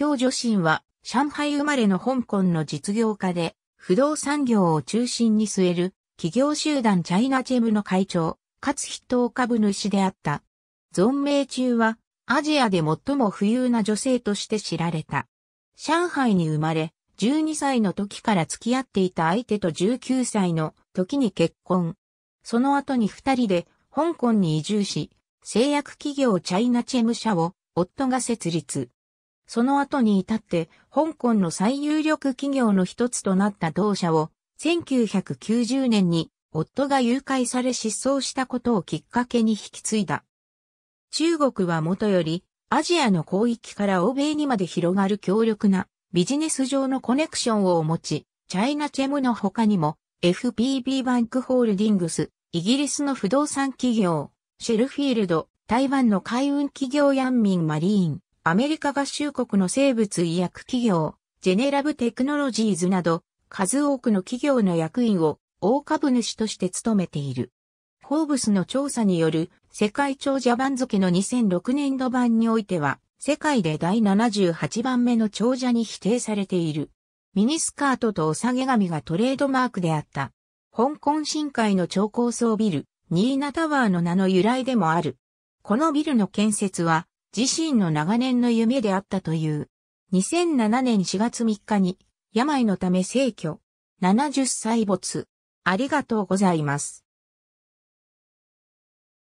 京女神は、上海生まれの香港の実業家で、不動産業を中心に据える、企業集団チャイナチェムの会長、かつ筆頭株主であった。存命中は、アジアで最も富裕な女性として知られた。上海に生まれ、12歳の時から付き合っていた相手と19歳の時に結婚。その後に二人で香港に移住し、製薬企業チャイナチェム社を夫が設立。その後に至って香港の最有力企業の一つとなった同社を1990年に夫が誘拐され失踪したことをきっかけに引き継いだ。中国はもとよりアジアの広域から欧米にまで広がる強力なビジネス上のコネクションを持ち、チャイナチェムの他にも FPB バンクホールディングス、イギリスの不動産企業、シェルフィールド、台湾の海運企業ヤンミンマリーン、アメリカ合衆国の生物医薬企業、ジェネラブテクノロジーズなど、数多くの企業の役員を大株主として務めている。フォーブスの調査による世界長者番付の2006年度版においては、世界で第78番目の長者に否定されている。ミニスカートとお下げ髪がトレードマークであった。香港深海の超高層ビル、ニーナタワーの名の由来でもある。このビルの建設は、自身の長年の夢であったという。2007年4月3日に病のため逝去。70歳没。ありがとうございます。